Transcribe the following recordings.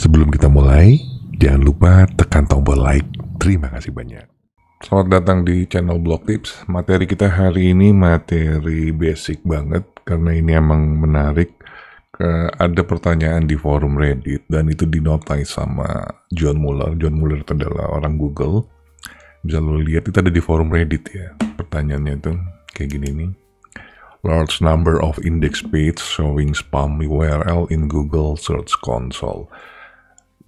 Sebelum kita mulai, jangan lupa tekan tombol like. Terima kasih banyak. Selamat datang di channel Blog Tips. Materi kita hari ini materi basic banget karena ini emang menarik. Ke, ada pertanyaan di forum Reddit dan itu dinotai sama John Muller. John Muller itu adalah orang Google bisa lo lihat itu ada di forum Reddit ya pertanyaannya itu kayak gini nih large number of index page showing spam URL in Google Search Console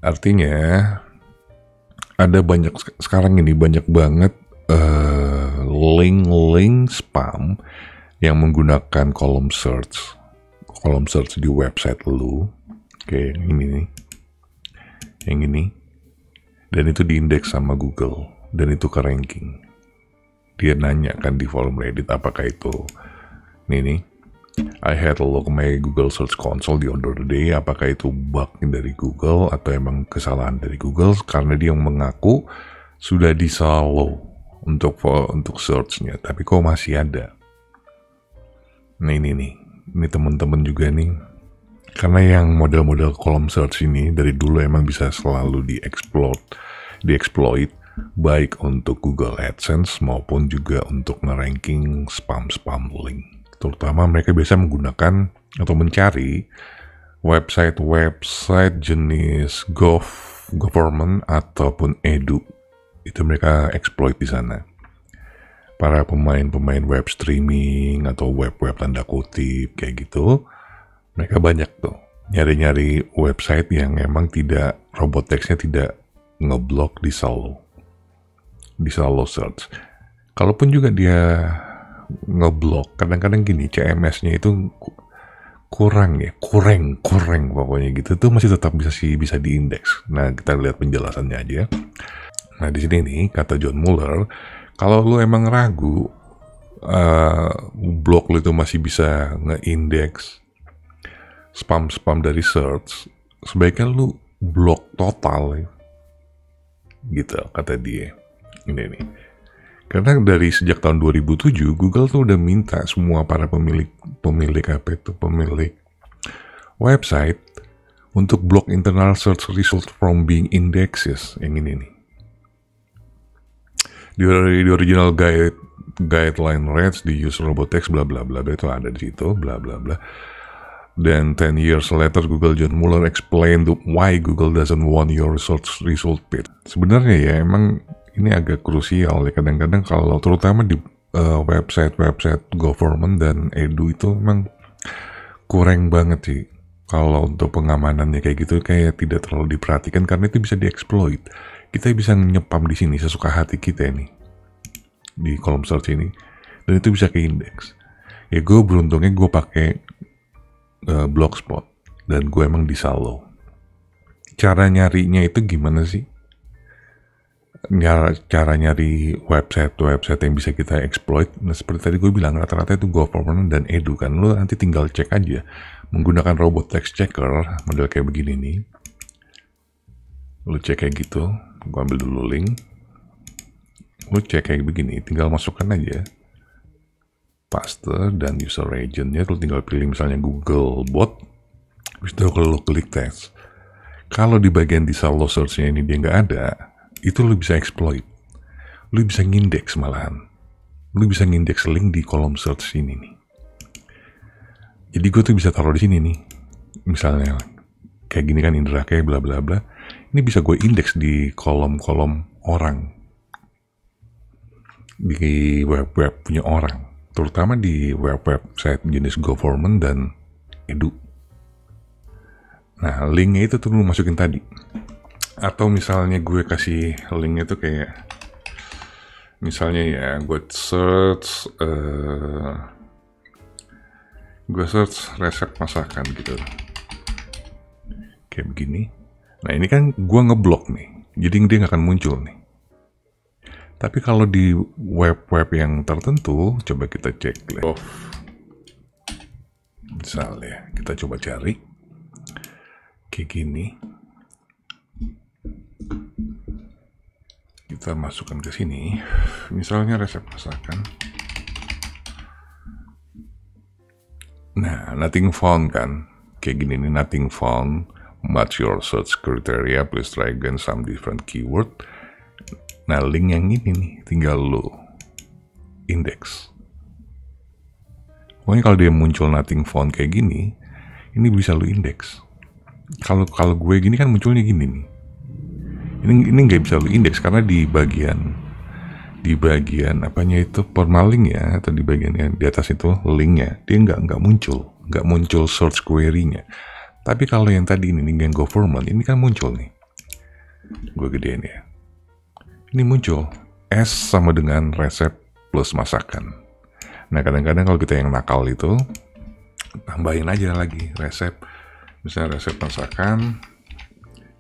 artinya ada banyak sekarang ini banyak banget eh, link-link uh, spam yang menggunakan kolom search kolom search di website lu kayak yang ini nih yang ini dan itu diindeks sama Google dan itu ke ranking dia nanya kan di forum Reddit apakah itu ini I had a look my Google Search Console the other day apakah itu bug dari Google atau emang kesalahan dari Google karena dia yang mengaku sudah di solo untuk untuk searchnya tapi kok masih ada nah ini nih ini temen-temen juga nih karena yang model-model kolom search ini dari dulu emang bisa selalu dieksploit, dieksploit baik untuk Google AdSense maupun juga untuk ngeranking spam-spam link. Terutama mereka biasa menggunakan atau mencari website-website jenis gov government ataupun edu. Itu mereka exploit di sana. Para pemain-pemain web streaming atau web-web tanda kutip kayak gitu, mereka banyak tuh nyari-nyari website yang emang tidak teksnya tidak ngeblok di Solo bisa low search. Kalaupun juga dia ngeblok, kadang-kadang gini CMS-nya itu kurang ya, kurang, kurang pokoknya gitu tuh masih tetap bisa sih bisa diindeks. Nah kita lihat penjelasannya aja. Ya. Nah di sini nih kata John Muller, kalau lu emang ragu uh, eh, blog lu itu masih bisa ngeindeks spam-spam dari search, sebaiknya lu blok total ya, gitu kata dia ini nih. Karena dari sejak tahun 2007 Google tuh udah minta semua para pemilik pemilik apa itu pemilik website untuk blok internal search result from being indexes yang ini nih. Di, di original guide guideline rates di use robotics bla bla bla itu ada di situ bla bla bla. Then 10 years later, Google John Mueller explained why Google doesn't want your results result page. Sebenarnya ya emang ini agak krusial ya kadang-kadang kalau terutama di uh, eh, website-website government dan edu itu memang kurang banget sih kalau untuk pengamanannya kayak gitu kayak tidak terlalu diperhatikan karena itu bisa dieksploit kita bisa nyepam di sini sesuka hati kita ini di kolom search ini dan itu bisa ke indeks ya gue beruntungnya gue pakai uh, blogspot dan gue emang di salo cara nyarinya itu gimana sih cara nyari website-website yang bisa kita exploit. Nah, seperti tadi gue bilang, rata-rata itu government dan edu kan. Lo nanti tinggal cek aja. Menggunakan robot text checker, model kayak begini nih. Lo cek kayak gitu. Gue ambil dulu link. Lo cek kayak begini, tinggal masukkan aja. Paste dan user agentnya, lo tinggal pilih misalnya Google Bot. Habis itu kalau lo klik text. Kalau di bagian di solo search-nya ini dia nggak ada, itu lu bisa exploit. Lu bisa ngindex malahan. Lu bisa ngindex link di kolom search ini nih. Jadi gue tuh bisa taruh di sini nih. Misalnya kayak gini kan Indra kayak bla bla bla. Ini bisa gue indeks di kolom-kolom orang di web-web punya orang, terutama di web-web site jenis government dan edu. Nah, linknya itu tuh lu masukin tadi atau misalnya gue kasih link itu kayak misalnya ya gue search uh, gue search resep masakan gitu kayak begini nah ini kan gue ngeblok nih jadi dia nggak akan muncul nih tapi kalau di web-web yang tertentu coba kita cek oh. misalnya kita coba cari kayak gini kita masukkan ke sini misalnya resep masakan nah nothing found kan kayak gini nih nothing found match your search criteria please try again some different keyword nah link yang ini nih tinggal lo index pokoknya kalau dia muncul nothing found kayak gini ini bisa lo index kalau kalau gue gini kan munculnya gini nih ini ini nggak bisa lu indeks karena di bagian di bagian apanya itu formaling ya atau di bagian yang di atas itu linknya dia nggak nggak muncul nggak muncul search query-nya tapi kalau yang tadi ini ini yang formal ini kan muncul nih gue gedein ya ini muncul S sama dengan resep plus masakan nah kadang-kadang kalau kita yang nakal itu tambahin aja lagi resep misalnya resep masakan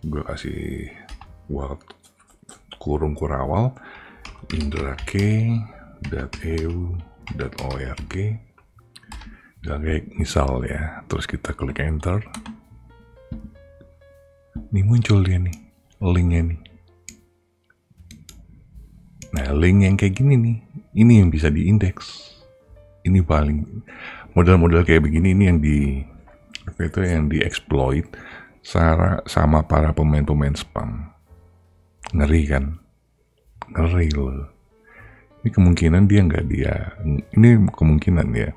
gue kasih world kurung kurawal indrake.eu.org sebagai misal ya terus kita klik enter ini muncul dia nih linknya nih nah link yang kayak gini nih ini yang bisa diindeks ini paling model-model kayak begini ini yang di itu yang dieksploit sama para pemain-pemain spam Ngeri kan? Ngeri loh. Ini kemungkinan dia nggak dia, ini kemungkinan ya.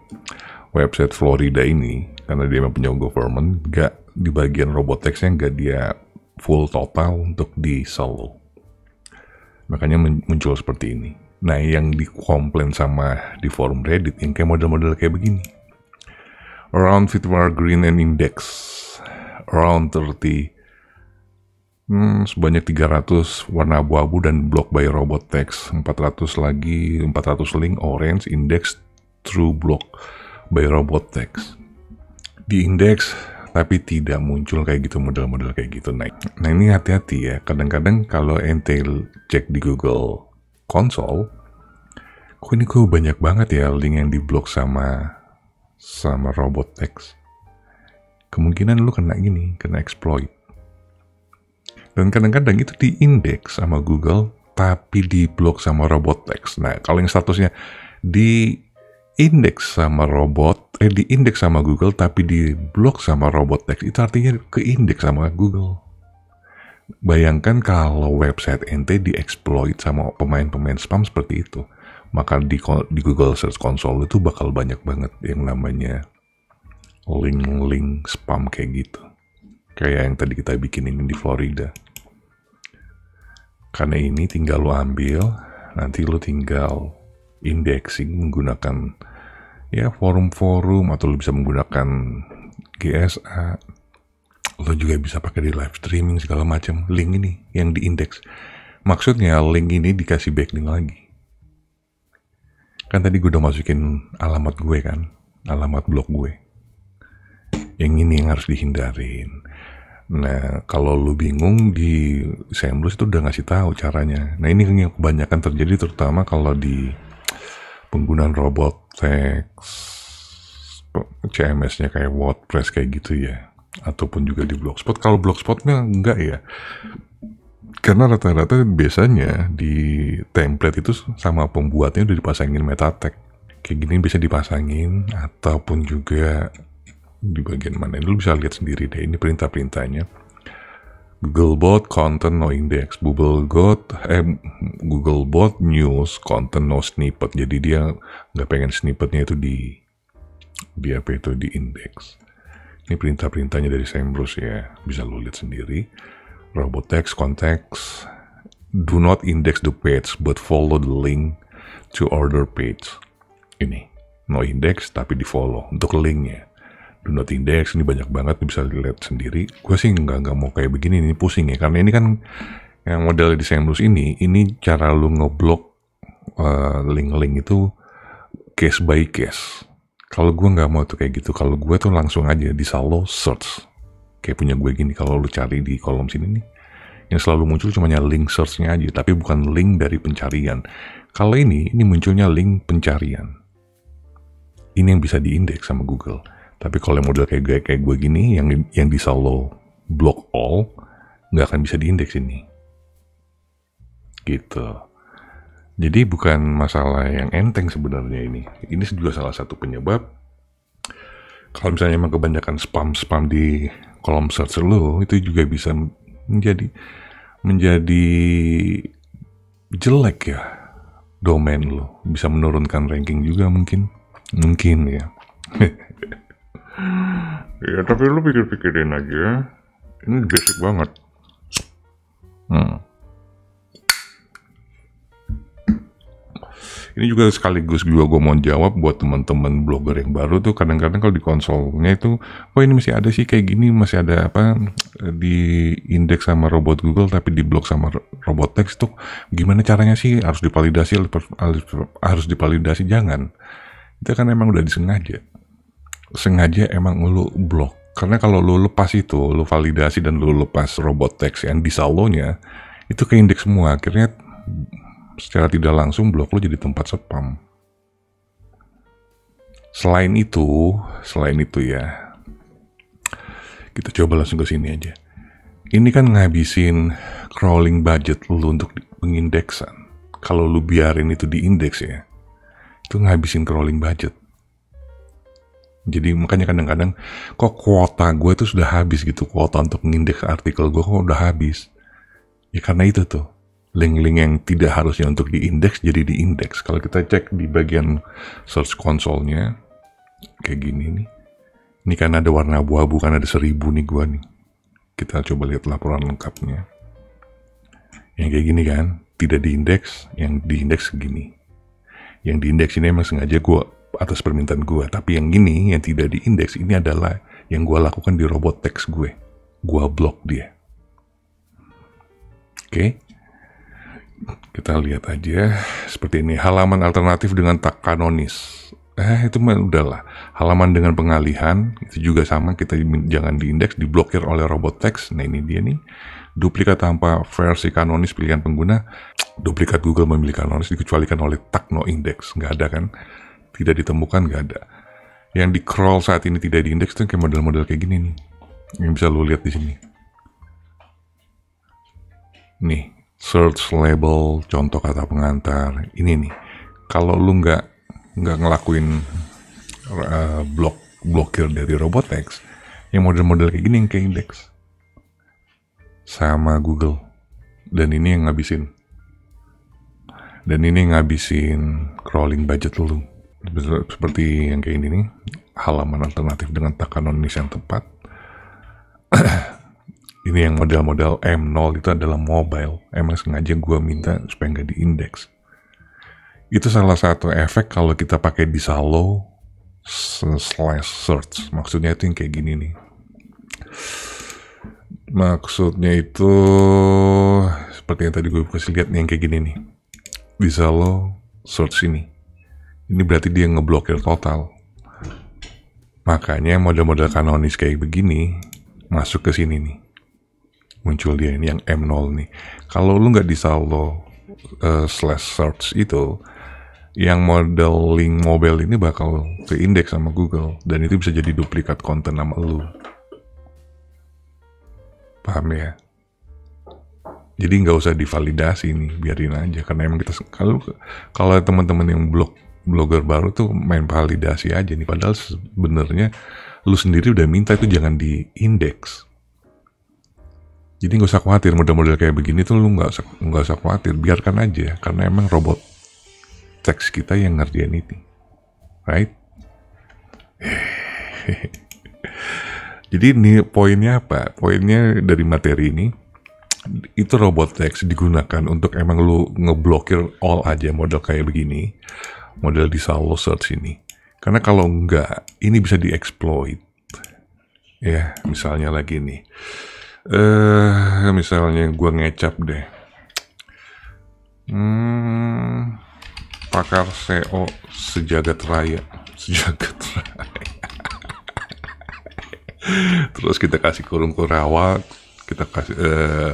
Website Florida ini, karena dia memang punya government, nggak di bagian roboteksnya nggak dia full total untuk di solo. Makanya muncul seperti ini. Nah, yang dikomplain sama di forum Reddit yang kayak model-model kayak begini. Around Fitwar Green and Index, around 30 hmm, sebanyak 300 warna abu-abu dan block by robot text 400 lagi 400 link orange index true block by robot text di index tapi tidak muncul kayak gitu model-model kayak gitu naik. Nah ini hati-hati ya, kadang-kadang kalau ente cek di Google Console, kok ini kok banyak banget ya link yang diblok sama sama robot text. Kemungkinan lu kena gini, kena exploit. Dan kadang-kadang itu diindeks sama Google, tapi diblok sama Robotex. Nah, kalau yang statusnya diindeks sama robot, eh diindeks sama Google tapi diblok sama Robotex, itu artinya keindeks sama Google. Bayangkan kalau website ente dieksploit sama pemain-pemain spam seperti itu, maka di, di Google Search Console itu bakal banyak banget yang namanya link-link spam kayak gitu kayak yang tadi kita bikin ini di Florida karena ini tinggal lo ambil nanti lo tinggal indexing menggunakan ya forum-forum atau lo bisa menggunakan GSA lo juga bisa pakai di live streaming segala macam link ini yang diindeks maksudnya link ini dikasih backlink lagi kan tadi gue udah masukin alamat gue kan alamat blog gue yang ini yang harus dihindarin Nah, kalau lu bingung di Semlus itu udah ngasih tahu caranya. Nah, ini yang kebanyakan terjadi terutama kalau di penggunaan robot teks CMS-nya kayak WordPress kayak gitu ya. Ataupun juga di Blogspot. Kalau Blogspotnya enggak ya. Karena rata-rata biasanya di template itu sama pembuatnya udah dipasangin meta tag. Kayak gini bisa dipasangin ataupun juga di bagian mana ini lu bisa lihat sendiri deh ini perintah-perintahnya Google bot content no index eh, Google got eh bot news content no snippet jadi dia nggak pengen snippetnya itu di di apa itu di index ini perintah-perintahnya dari Sembrus ya bisa lu lihat sendiri robot text context do not index the page but follow the link to order page ini no index tapi di follow untuk linknya not Index ini banyak banget bisa dilihat sendiri. Gue sih nggak nggak mau kayak begini ini pusing ya karena ini kan yang model desain lus ini ini cara lu ngeblok uh, link-link itu case by case. Kalau gue nggak mau tuh kayak gitu, kalau gue tuh langsung aja di solo search. Kayak punya gue gini, kalau lu cari di kolom sini nih, yang selalu muncul cuma link searchnya aja, tapi bukan link dari pencarian. Kalau ini, ini munculnya link pencarian. Ini yang bisa diindeks sama Google. Tapi kalau yang model kayak gue, kayak gue gini, yang yang di Solo block all, nggak akan bisa diindeks ini. Gitu. Jadi bukan masalah yang enteng sebenarnya ini. Ini juga salah satu penyebab. Kalau misalnya emang kebanyakan spam-spam di kolom search lo, itu juga bisa menjadi menjadi jelek ya domain lo. Bisa menurunkan ranking juga mungkin. Mungkin ya. ya tapi lu pikir-pikirin aja ya. ini basic banget hmm. ini juga sekaligus juga gue mau jawab buat teman-teman blogger yang baru tuh kadang-kadang kalau di konsolnya itu oh ini masih ada sih kayak gini masih ada apa di indeks sama robot Google tapi di blog sama robot text tuh gimana caranya sih harus divalidasi harus divalidasi jangan itu kan emang udah disengaja sengaja emang lu blok. Karena kalau lu lepas itu, lu validasi dan lu lepas robot teks yang di saldonya, itu ke indeks semua. Akhirnya secara tidak langsung blok lu jadi tempat spam. Selain itu, selain itu ya, kita coba langsung ke sini aja. Ini kan ngabisin crawling budget lu untuk pengindeksan. Kalau lu biarin itu diindeks ya, itu ngabisin crawling budget jadi makanya kadang-kadang kok kuota gue tuh sudah habis gitu. Kuota untuk ngindeks artikel gue kok udah habis. Ya karena itu tuh. Link-link yang tidak harusnya untuk diindeks jadi diindeks. Kalau kita cek di bagian search konsolnya kayak gini nih. Ini karena ada warna abu-abu kan ada seribu nih gue nih. Kita coba lihat laporan lengkapnya. Yang kayak gini kan, tidak diindeks, yang diindeks segini. Yang diindeks ini emang sengaja gue atas permintaan gue. Tapi yang ini, yang tidak diindeks, ini adalah yang gue lakukan di robot teks gue. Gue blok dia. Oke. Kita lihat aja. Seperti ini. Halaman alternatif dengan tak kanonis. Eh, itu mah udahlah. Halaman dengan pengalihan. Itu juga sama. Kita jangan diindeks. Diblokir oleh robot teks. Nah, ini dia nih. Duplikat tanpa versi kanonis pilihan pengguna. Duplikat Google memiliki kanonis dikecualikan oleh tak no index. Nggak ada kan? tidak ditemukan nggak ada. Yang di crawl saat ini tidak diindeks tuh kayak model-model kayak gini nih. Yang bisa lo lihat di sini. Nih, search label contoh kata pengantar. Ini nih. Kalau lu nggak nggak ngelakuin uh, blok blokir dari Robotex, yang model-model kayak gini yang ke indeks sama Google dan ini yang ngabisin dan ini ngabisin crawling budget lu seperti yang kayak ini nih halaman alternatif dengan takanonis yang tepat ini yang model-model M0 itu adalah mobile MS sengaja gue minta supaya nggak diindeks itu salah satu efek kalau kita pakai di salo slash search maksudnya itu yang kayak gini nih maksudnya itu seperti yang tadi gue kasih lihat nih yang kayak gini nih di lo search ini ini berarti dia ngeblokir total. Makanya model-model kanonis kayak begini masuk ke sini nih. Muncul dia ini yang M0 nih. Kalau lu nggak di saldo uh, slash search itu, yang model link mobile ini bakal ke indeks sama Google dan itu bisa jadi duplikat konten nama lu paham ya jadi nggak usah divalidasi nih biarin aja karena emang kita kalau kalau teman-teman yang blok blogger baru tuh main validasi aja nih padahal sebenarnya lu sendiri udah minta itu jangan diindeks jadi nggak usah khawatir model-model kayak begini tuh lu nggak usah nggak usah khawatir biarkan aja karena emang robot teks kita yang ngerjain itu right jadi ini poinnya apa poinnya dari materi ini itu robot teks digunakan untuk emang lu ngeblokir all aja model kayak begini model di solo search ini. Karena kalau enggak, ini bisa dieksploit. Ya, misalnya lagi nih. Eh, uh, misalnya gue ngecap deh. Hmm, pakar SEO sejagat raya. Sejagat raya. Terus kita kasih kurung kurawat, kita kasih eh, uh,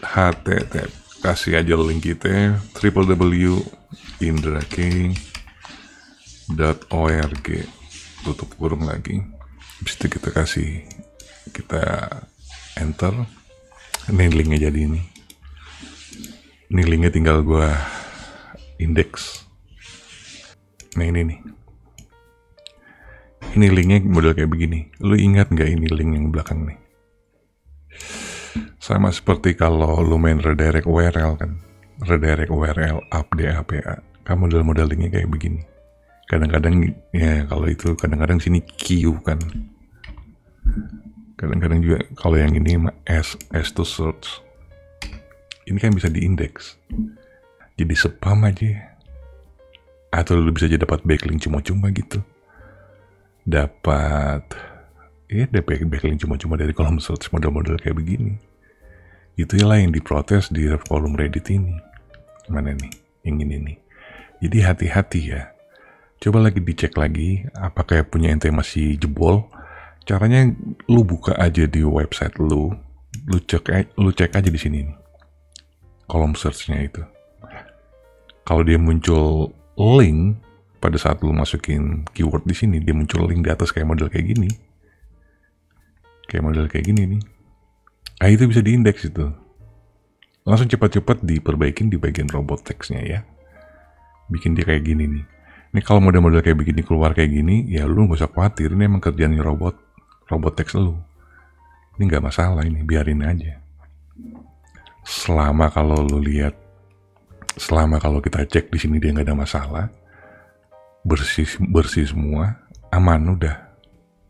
HTTP kasih aja link ya. kita org tutup kurung lagi habis itu kita kasih kita enter ini linknya jadi ini ini linknya tinggal gua index nah ini nih ini linknya model kayak begini lu ingat nggak ini link yang belakang nih sama seperti kalau lu main redirect URL kan. Redirect URL up DAPA. Kamu model ini kayak begini. Kadang-kadang ya kalau itu kadang-kadang sini Q kan. Kadang-kadang juga kalau yang ini S, S to search. Ini kan bisa diindeks. Jadi spam aja. Atau lu bisa aja dapat backlink cuma-cuma gitu. Dapat ya dapat backlink cuma-cuma dari kolom search model-model kayak begini itulah yang diprotes di forum Reddit ini. Mana nih? Yang ini nih. Jadi hati-hati ya. Coba lagi dicek lagi apakah punya ente masih jebol. Caranya lu buka aja di website lu, lu cek lu cek aja di sini nih. Kolom searchnya itu. Kalau dia muncul link pada saat lu masukin keyword di sini, dia muncul link di atas kayak model kayak gini. Kayak model kayak gini nih Nah itu bisa diindeks itu. Langsung cepat-cepat diperbaikin di bagian robot teksnya ya. Bikin dia kayak gini nih. Ini kalau model-model kayak begini keluar kayak gini, ya lu nggak usah khawatir. Ini emang kerjaan robot, robot teks lu. Ini nggak masalah ini, biarin aja. Selama kalau lu lihat, selama kalau kita cek di sini dia nggak ada masalah, bersih bersih semua, aman udah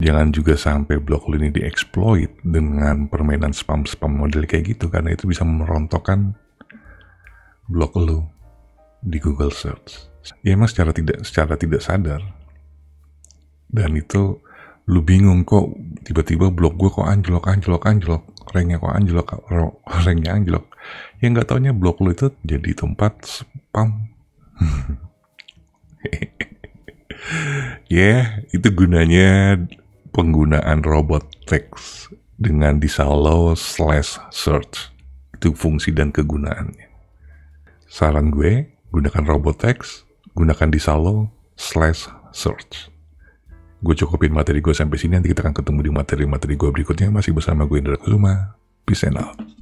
Jangan juga sampai blok lu ini dieksploit dengan permainan spam-spam model kayak gitu karena itu bisa merontokkan blok lu di Google search. Ya emang secara tidak secara tidak sadar dan itu lu bingung kok tiba-tiba blok gue kok anjlok anjlok anjlok ranknya kok anjlok ranknya anjlok yang nggak taunya blok lu itu jadi tempat spam ya yeah, itu gunanya penggunaan robot teks dengan disallow slash search. Itu fungsi dan kegunaannya. Saran gue, gunakan robot teks, gunakan disallow slash search. Gue cukupin materi gue sampai sini, nanti kita akan ketemu di materi-materi gue berikutnya. Masih bersama gue Indra Kusuma. Peace and out.